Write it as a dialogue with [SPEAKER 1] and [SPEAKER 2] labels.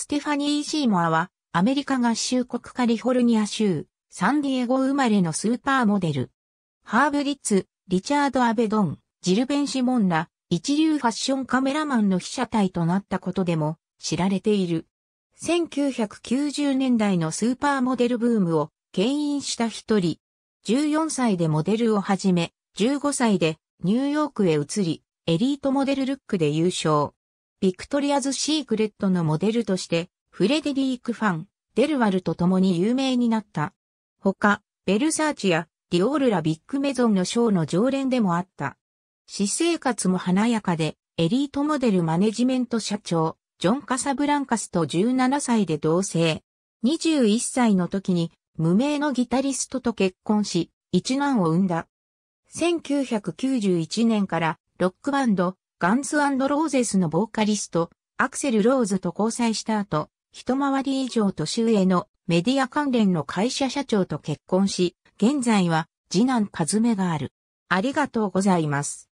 [SPEAKER 1] ステファニー・シーモアは、アメリカ合衆国カリフォルニア州、サンディエゴ生まれのスーパーモデル。ハーブ・リッツ、リチャード・アベドン、ジルベン・シモンら、一流ファッションカメラマンの被写体となったことでも知られている。1990年代のスーパーモデルブームを牽引した一人。14歳でモデルを始め、15歳でニューヨークへ移り、エリートモデルルックで優勝。ビクトリアズ・シークレットのモデルとして、フレデリーク・ファン、デルワルと共に有名になった。他、ベルサーチやディオールラ・ビッグメゾンのショーの常連でもあった。私生活も華やかで、エリートモデルマネジメント社長、ジョン・カサブランカスと17歳で同棲。21歳の時に無名のギタリストと結婚し、一男を産んだ。1991年からロックバンド、ガンズローゼスのボーカリスト、アクセル・ローズと交際した後、一回り以上年上のメディア関連の会社社長と結婚し、現在は次男カズメがある。ありがとうございます。